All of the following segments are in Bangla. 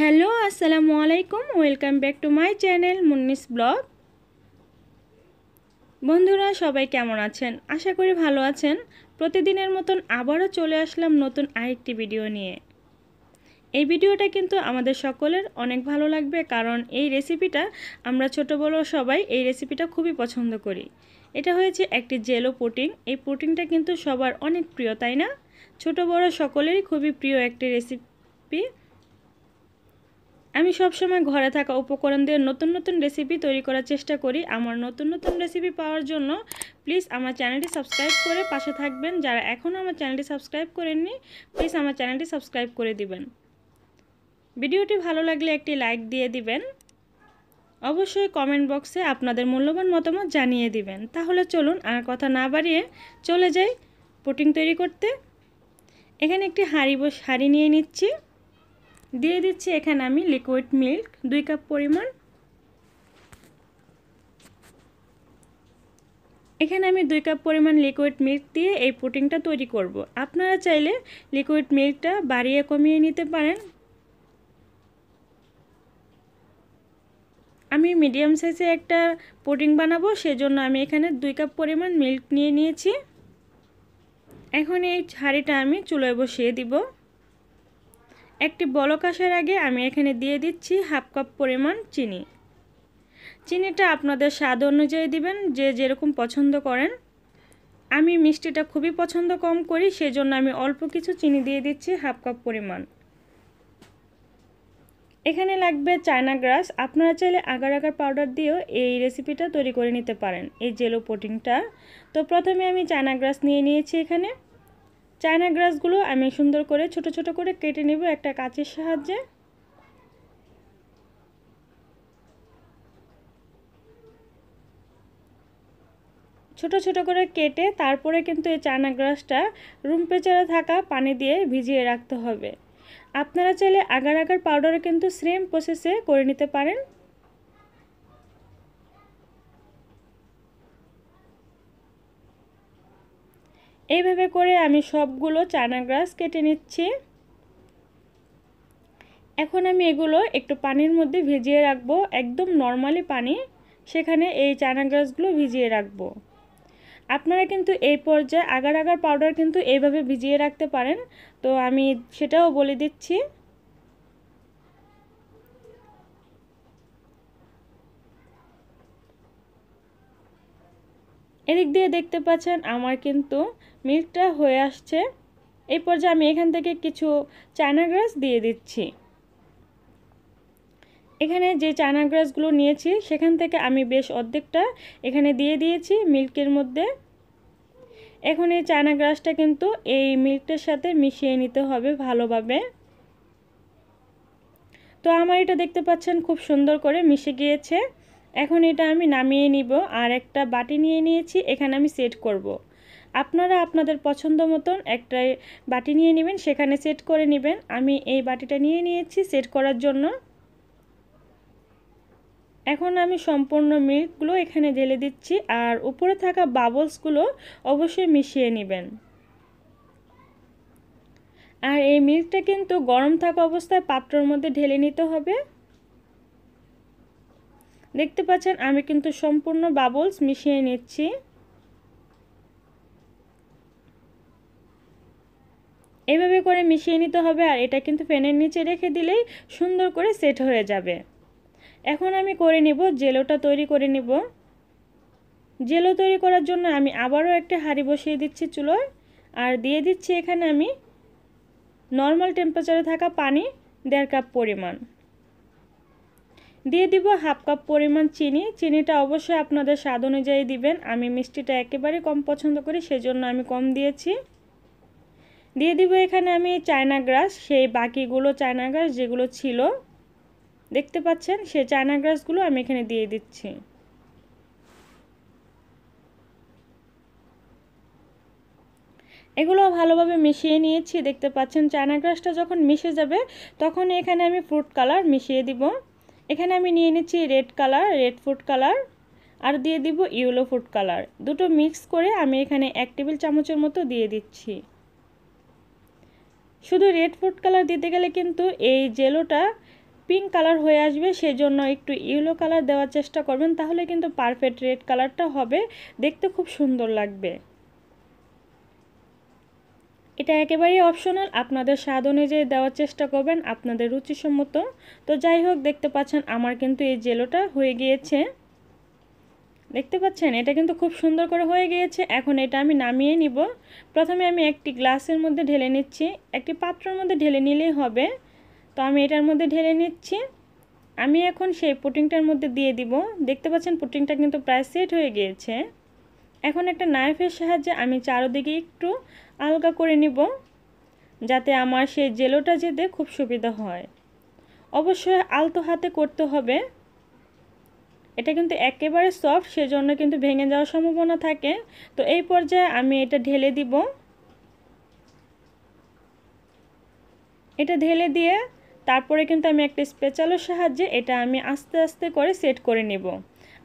হ্যালো আসসালামু আলাইকুম welcome back to my channel Munni's blog বন্ধুরা সবাই কেমন আছেন আশা করি ভালো আছেন প্রতিদিনের মতন আবারও চলে আসলাম নতুন আরেকটি ভিডিও নিয়ে এই ভিডিওটা কিন্তু আমাদের সকলের অনেক ভালো লাগবে কারণ এই রেসিপিটা আমরা ছোট বড় সবাই এই রেসিপিটা খুবই পছন্দ করি এটা হয়েছে একটি জেলো পুটিং এই পুটিংটা কিন্তু সবার অনেক প্রিয় তাই না ছোট বড় সকলেরই খুবই প্রিয় একটি রেসিপি আমি সবসময় ঘরে থাকা উপকরণ দিয়ে নতুন নতুন রেসিপি তৈরি করার চেষ্টা করি আমার নতুন নতুন রেসিপি পাওয়ার জন্য প্লিজ আমার চ্যানেলটি সাবস্ক্রাইব করে পাশে থাকবেন যারা এখনও আমার চ্যানেলটি সাবস্ক্রাইব করেননি প্লিজ আমার চ্যানেলটি সাবস্ক্রাইব করে দিবেন ভিডিওটি ভালো লাগলে একটি লাইক দিয়ে দিবেন অবশ্যই কমেন্ট বক্সে আপনাদের মূল্যবান মতামত জানিয়ে দিবেন তাহলে চলুন আর কথা না বাড়িয়ে চলে যাই পোটিং তৈরি করতে এখানে একটি হাঁড়ি বস হাঁড়ি নিয়ে নিচ্ছি দিয়ে দিচ্ছি এখানে আমি লিকুইড মিল্ক দুই কাপ পরিমাণ এখানে আমি দুই কাপ পরিমাণ লিকুইড মিল্ক দিয়ে এই পুটিংটা তৈরি করব। আপনারা চাইলে লিকুইড মিল্কটা বাড়িয়ে কমিয়ে নিতে পারেন আমি মিডিয়াম সাইজে একটা পুটিং বানাবো সেজন্য আমি এখানে দুই কাপ পরিমাণ মিল্ক নিয়ে নিয়েছি এখন এই হাঁড়িটা আমি চুলোয় বসিয়ে দিব একটি বলক আসার আগে আমি এখানে দিয়ে দিচ্ছি হাফ কাপ পরিমাণ চিনি চিনিটা আপনাদের স্বাদ অনুযায়ী দিবেন যে যেরকম পছন্দ করেন আমি মিষ্টিটা খুবই পছন্দ কম করি সেজন্য আমি অল্প কিছু চিনি দিয়ে দিচ্ছি হাফ কাপ পরিমাণ এখানে লাগবে চায়না গ্রাস আপনারা চাইলে আগার আগার পাউডার দিয়েও এই রেসিপিটা তৈরি করে নিতে পারেন এই জেলো পোটিংটা তো প্রথমে আমি চায়না গ্রাস নিয়ে নিয়েছি এখানে চায়না গ্রাসগুলো আমি সুন্দর করে ছোট ছোট করে কেটে নেব একটা কাঁচের সাহায্যে ছোট ছোট করে কেটে তারপরে কিন্তু এই চায়না গ্রাসটা রুম পেচারে থাকা পানি দিয়ে ভিজিয়ে রাখতে হবে আপনারা চাইলে আগার আগার পাউডারও কিন্তু সেম প্রসেসে করে নিতে পারেন এইভাবে করে আমি সবগুলো চানা গ্রাস কেটে নিচ্ছি এখন আমি এগুলো একটু পানির মধ্যে ভিজিয়ে রাখবো একদম নর্মালি পানি সেখানে এই চানা গ্রাসগুলো ভিজিয়ে রাখব আপনারা কিন্তু এই পর্যায়ে আগার আগার পাউডার কিন্তু এইভাবে ভিজিয়ে রাখতে পারেন তো আমি সেটাও বলে দিচ্ছি এদিক দিয়ে দেখতে পাচ্ছেন আমার কিন্তু মিল্কটা হয়ে আসছে এই পর্যায়ে আমি এখান থেকে কিছু চায়না গ্রাস দিয়ে দিচ্ছি এখানে যে চায়না গ্রাসগুলো নিয়েছি সেখান থেকে আমি বেশ অর্ধেকটা এখানে দিয়ে দিয়েছি মিল্কের মধ্যে এখন এই চায়না গ্রাসটা কিন্তু এই মিল্কটার সাথে মিশিয়ে নিতে হবে ভালোভাবে তো আমার এটা দেখতে পাচ্ছেন খুব সুন্দর করে মিশে গিয়েছে এখন এটা আমি নামিয়ে নিব আর একটা বাটি নিয়ে নিয়েছি এখানে আমি সেট করব। আপনারা আপনাদের পছন্দ মতন একটা বাটি নিয়ে নেবেন সেখানে সেট করে নেবেন আমি এই বাটিটা নিয়ে নিয়েছি সেট করার জন্য এখন আমি সম্পূর্ণ মিল্কগুলো এখানে ঢেলে দিচ্ছি আর উপরে থাকা বাবলসগুলো অবশ্যই মিশিয়ে নেবেন আর এই মিল্কটা কিন্তু গরম থাকা অবস্থায় পাত্রর মধ্যে ঢেলে নিতে হবে দেখতে পাচ্ছেন আমি কিন্তু সম্পূর্ণ বাবলস মিশিয়ে নিচ্ছি এভাবে করে মিশিয়ে নিতে হবে আর এটা কিন্তু ফ্যানের নিচে রেখে দিলেই সুন্দর করে সেট হয়ে যাবে এখন আমি করে নিব জেলোটা তৈরি করে নিব জেলো তৈরি করার জন্য আমি আবারও একটা হাঁড়ি বসিয়ে দিচ্ছি চুলোয় আর দিয়ে দিচ্ছি এখানে আমি নর্মাল টেম্পারেচারে থাকা পানি দেড় কাপ পরিমাণ দিয়ে দিব হাফ কাপ পরিমাণ চিনি চিনিটা অবশ্যই আপনাদের স্বাদ অনুযায়ী দিবেন আমি মিষ্টিটা একেবারে কম পছন্দ করি সেজন্য আমি কম দিয়েছি দিয়ে দিব এখানে আমি চায়না গ্রাস সেই বাকিগুলো চায়না গ্রাস যেগুলো ছিল দেখতে পাচ্ছেন সেই চায়না গ্রাসগুলো আমি এখানে দিয়ে দিচ্ছি এগুলো ভালোভাবে মিশিয়ে নিয়েছি দেখতে পাচ্ছেন চায়না গ্রাসটা যখন মিশে যাবে তখন এখানে আমি ফ্রুট কালার মিশিয়ে দিব এখানে আমি নিয়ে নিচ্ছি red colour red food colour আর দিয়ে দিব ইয়েলো ফুড কালার দুটো মিক্স করে আমি এখানে এক টেবিল চামচের মতো দিয়ে দিচ্ছি শুধু রেড ফুড কালার দিতে গেলে কিন্তু এই জেলোটা পিঙ্ক কালার হয়ে আসবে সেজন্য একটু ইয়েলো কালার দেওয়ার চেষ্টা করবেন তাহলে কিন্তু পারফেক্ট রেড কালারটা হবে দেখতে খুব সুন্দর লাগবে এটা একেবারেই অপশনাল আপনাদের স্বাদ অনুযায়ী দেওয়ার চেষ্টা করবেন আপনাদের রুচিসম্মত তো যাই হোক দেখতে পাচ্ছেন আমার কিন্তু এই জেলোটা হয়ে গিয়েছে দেখতে পাচ্ছেন এটা কিন্তু খুব সুন্দর করে হয়ে গিয়েছে এখন এটা আমি নামিয়ে নিব প্রথমে আমি একটি গ্লাসের মধ্যে ঢেলে নিচ্ছি একটি পাত্রের মধ্যে ঢেলে নিলেই হবে তো আমি এটার মধ্যে ঢেলে নিচ্ছি আমি এখন সেই পুটিংটার মধ্যে দিয়ে দিব দেখতে পাচ্ছেন পুটিংটা কিন্তু প্রায় সেট হয়ে গিয়েছে এখন একটা নাইফের সাহায্যে আমি চারোদিকে একটু আলগা করে নিব যাতে আমার সেই জেলোটা যেতে খুব সুবিধা হয় অবশ্যই আলতো হাতে করতে হবে এটা কিন্তু একেবারে সফট সেজন্য কিন্তু ভেঙে যাওয়ার সম্ভাবনা থাকে তো এই পর্যায়ে আমি এটা ঢেলে দিব এটা ঢেলে দিয়ে তারপরে কিন্তু আমি একটা স্পেচালের সাহায্যে এটা আমি আস্তে আস্তে করে সেট করে নেব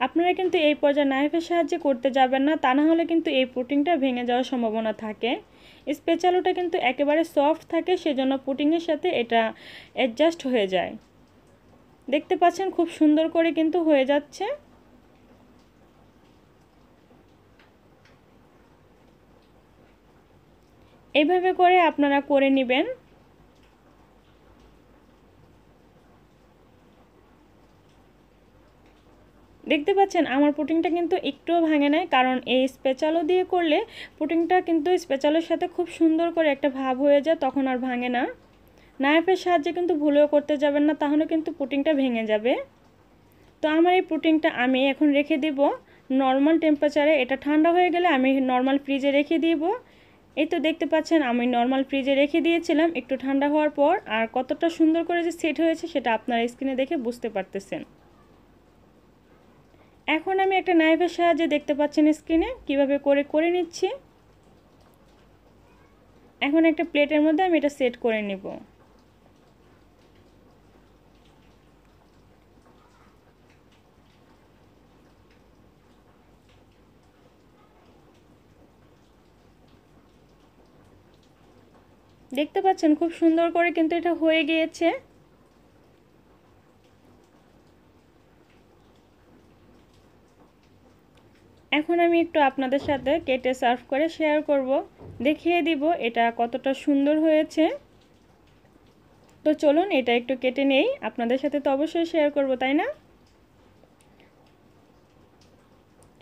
আপনারা কিন্তু এই পর্যায়ে নাইফের সাহায্যে করতে যাবেন না তা না হলে কিন্তু এই পুটিংটা ভেঙে যাওয়ার সম্ভাবনা থাকে স্পেচালোটা কিন্তু একেবারে সফট থাকে সেজন্য পুটিংয়ের সাথে এটা অ্যাডজাস্ট হয়ে যায় দেখতে পাচ্ছেন খুব সুন্দর করে কিন্তু হয়ে যাচ্ছে এভাবে করে আপনারা করে নেবেন দেখতে পাচ্ছেন আমার পুটিংটা কিন্তু একটুও ভাঙে নাই কারণ এই স্পেচালো দিয়ে করলে পুটিংটা কিন্তু স্পেচালোর সাথে খুব সুন্দর করে একটা ভাব হয়ে যায় তখন আর ভাঙে না নাইফের সাহায্যে কিন্তু ভুলেও করতে যাবেন না তাহলে কিন্তু পুটিংটা ভেঙে যাবে তো আমার এই পুটিংটা আমি এখন রেখে দেব নর্মাল টেম্পারেচারে এটা ঠান্ডা হয়ে গেলে আমি নর্মাল ফ্রিজে রেখে দিব এই তো দেখতে পাচ্ছেন আমি নর্মাল ফ্রিজে রেখে দিয়েছিলাম একটু ঠান্ডা হওয়ার পর আর কতটা সুন্দর করে যে সেট হয়েছে সেটা আপনার স্ক্রিনে দেখে বুঝতে পারতেছেন এখন আমি একটা নাইফের সাহায্যে দেখতে পাচ্ছেন স্ক্রিনে কিভাবে করে করে নিচ্ছি এখন একটা প্লেটের মধ্যে আমি এটা সেট করে নেব দেখতে পাচ্ছেন খুব সুন্দর করে কিন্তু এটা হয়ে গিয়েছে এখন আমি একটু আপনাদের সাথে কেটে সার্ভ করে শেয়ার করব দেখিয়ে দিব এটা কতটা সুন্দর হয়েছে তো চলুন এটা একটু কেটে নেই আপনাদের সাথে তো অবশ্যই শেয়ার করব তাই না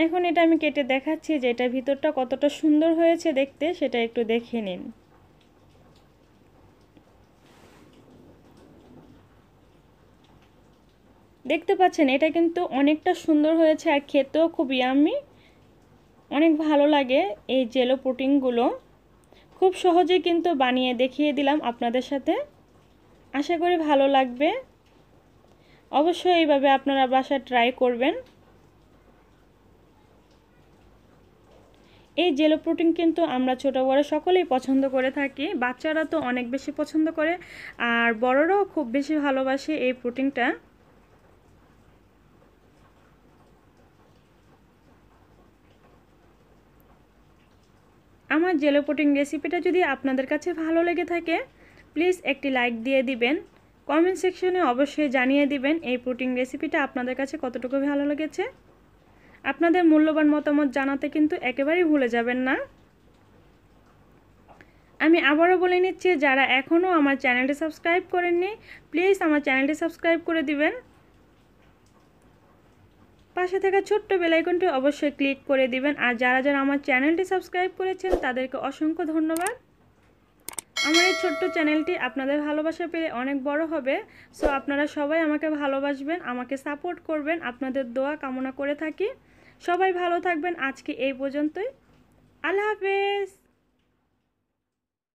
এখন এটা আমি কেটে দেখাচ্ছি যে এটা ভিতরটা কতটা সুন্দর হয়েছে দেখতে সেটা একটু দেখে নিন দেখতে পাচ্ছেন এটা কিন্তু অনেকটা সুন্দর হয়েছে আর খেতেও খুব ইয়ামি অনেক ভালো লাগে এই জেলো পুটিংগুলো খুব সহজে কিন্তু বানিয়ে দেখিয়ে দিলাম আপনাদের সাথে আশা করি ভালো লাগবে অবশ্যই এইভাবে আপনারা বাসায় ট্রাই করবেন এই জেলো প্রোটিন কিন্তু আমরা ছোটো বড়ো সকলেই পছন্দ করে থাকি বাচ্চারা তো অনেক বেশি পছন্দ করে আর বড়রাও খুব বেশি ভালোবাসে এই প্রোটিনটা আমার জেলো পুটিং রেসিপিটা যদি আপনাদের কাছে ভালো লেগে থাকে প্লিজ একটি লাইক দিয়ে দিবেন কমেন্ট সেকশনে অবশ্যই জানিয়ে দিবেন এই পুটিং রেসিপিটা আপনাদের কাছে কতটুকু ভালো লেগেছে আপনাদের মূল্যবান মতামত জানাতে কিন্তু একেবারেই ভুলে যাবেন না আমি আবারও বলে নিচ্ছি যারা এখনও আমার চ্যানেলটি সাবস্ক্রাইব করেননি প্লিজ আমার চ্যানেলটি সাবস্ক্রাইব করে দিবেন পাশে থাকা ছোট্ট বেলাইকনটি অবশ্যই ক্লিক করে দিবেন আর যারা যারা আমার চ্যানেলটি সাবস্ক্রাইব করেছেন তাদেরকে অসংখ্য ধন্যবাদ আমার এই ছোট্ট চ্যানেলটি আপনাদের ভালোবাসা পেলে অনেক বড় হবে সো আপনারা সবাই আমাকে ভালোবাসবেন আমাকে সাপোর্ট করবেন আপনাদের দোয়া কামনা করে থাকি সবাই ভালো থাকবেন আজকে এই পর্যন্তই আল্লাহ হাফেজ